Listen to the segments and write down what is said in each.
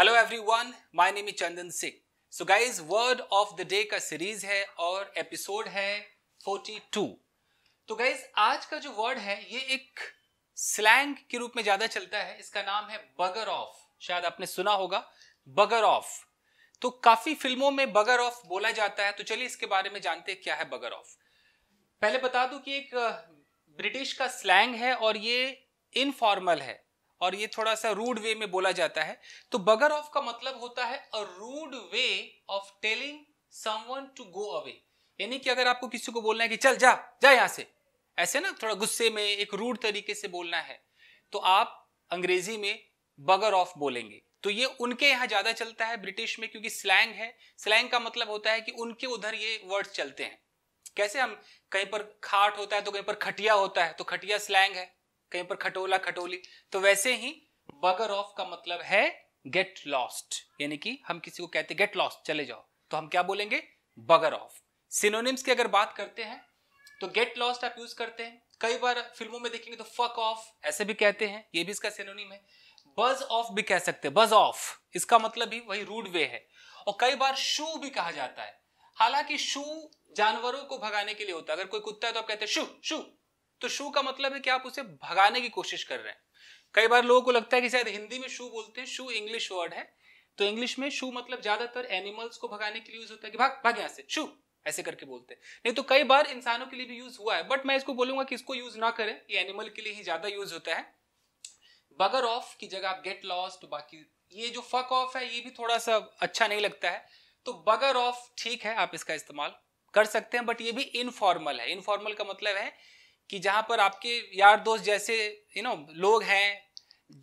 hello everyone my name is Chandan Singh so guys word of the day का series है और episode है 42 तो गाइस आज का जो वर्ड है ये एक स्लैंग के रूप में ज्यादा चलता है इसका नाम है बगर ऑफ शायद आपने सुना होगा बगर ऑफ तो काफी फिल्मों में बगर ऑफ बोला जाता है तो चलिए इसके बारे में जानते हैं क्या है बगर ऑफ पहले बता दूं कि एक ब्रिटिश का स्लैंग है और ये इनफॉर्मल है और ये थोड़ा सा रूड वे में बोला जाता है तो बगर ऑफ का मतलब होता है a rude way of telling someone to go away यानी कि अगर आपको किसी को बोलना है कि चल जा जा यहां से ऐसे ना थोड़ा गुस्से में एक रूड तरीके से बोलना है तो आप अंग्रेजी में बगर ऑफ बोलेंगे तो ये उनके यहां ज्यादा चलता है ब्रिटिश में क्योंकि स्लैंग है स्लैंग का मतलब होता है कि उनके उधर ये वर्ड्स चलते हैं कैसे हम कहीं पर खाट होता है तो कहीं पर खटिया होता है तो खटिया स्लैंग है कहीं पर खटोला खटोली तो वैसे ही बगर ऑफ का मतलब है गेट लॉस्ट यानी कि हम किसी को कहते गेट लॉस्ट चले जाओ तो हम क्या बोलेंगे बगर ऑफ सिनोनिम्स की अगर बात करते हैं तो गेट लॉस्ट आप यूज करते हैं कई बार फिल्मों में देखेंगे तो फक ऑफ ऐसे भी कहते हैं ये भी इसका सिनोनिम है बज ऑफ भी कह सकते हैं बज ऑफ इसका मतलब भी वही रूड वे है और कई बार शू भी कहा जाता है हालांकि शू जानवरों को भगाने के लिए होता है अगर कोई कुत्ता है तो आप कहते हैं शू शू तो शू का मतलब है कि आप उसे भगाने की कोशिश कर रहे हैं कई बार लोगों को लगता है कि शायद हिंदी में शू बोलते हैं शू इंग्लिश वर्ड है तो इंग्लिश में शू मतलब ज्यादातर एनिमल्स को भगाने के लिए यूज होता है कि भाग भाग यहां से शू ऐसे करके बोलते हैं नहीं तो कई बार इंसानों के लिए भी यूज हुआ है बट मैं इसको बोलूंगा कि इसको यूज ना करें ये एनिमल के लिए ही ज्यादा यूज होता है बगर ऑफ की जगह आप गेट लॉस्ट बाकी ये जो फक ऑफ है ये भी थोड़ा सा अच्छा नहीं लगता है तो बगर ऑफ ठीक है आप इसका इस्तेमाल कर सकते हैं बट ये भी इनफॉर्मल है इनफॉर्मल का मतलब है कि जहाँ पर आपके यार दोस्त जैसे यू नो लोग हैं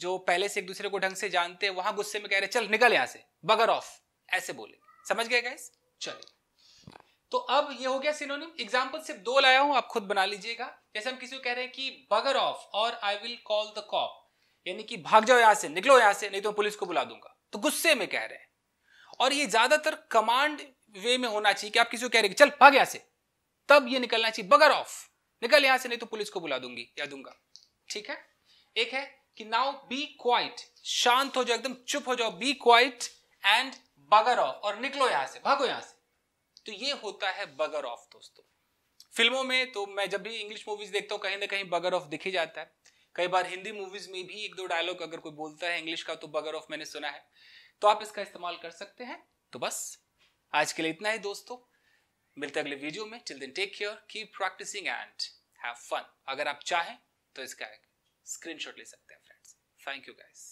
जो पहले से एक दूसरे को ढंग से जानते हैं वहां गुस्से में कह रहे चल निकल यहां से बगर ऑफ ऐसे बोले समझ गए गैस चलो तो अब ये हो गया सिनोनिम एग्जाम्पल सिर्फ दो लाया हूं आप खुद बना लीजिएगा जैसे हम किसी को कह रहे हैं कि बगर ऑफ और I will call the cop यानी कि भाग जाओ यहां से निकलो यहां से नहीं तो पुलिस को बुला दूंगा तो गुस्से में कह रहे हैं और ये ज्यादातर कमांड वे में होना चाहिए कि आप किसी को कह रहे हैं चल भाग यहां से तब ये निकलना चाहिए बगर ऑफ निकल यहां से नहीं तो पुलिस को बुला दूंगी या दूंगा ठीक है एक है कि नाउ बी क्वाइट शांत हो जाओ एकदम चुप हो जाओ be quiet and bugger off और निकलो यहां से भागो यहां से तो ये होता है बगर ऑफ दोस्तों फिल्मों में तो मैं जब भी इंग्लिश मूवीज देखता हूँ कहीं ना कहीं बगर ऑफ दिखी जाता है कई बार हिंदी मूवीज में भी एक दो डायलॉग अगर कोई बोलता है इंग्लिश का तो बगर ऑफ मैंने सुना है तो आप इसका इस्तेमाल कर सकते हैं तो बस आज के लिए इतना ही दोस्तों मिलते अगले वीडियो में till then take care keep practising and have fun अगर आप चाहें तो इसका एक स्क्रीनशॉट ले सकते हैं फ्रेंड्स थैंक यू गाइस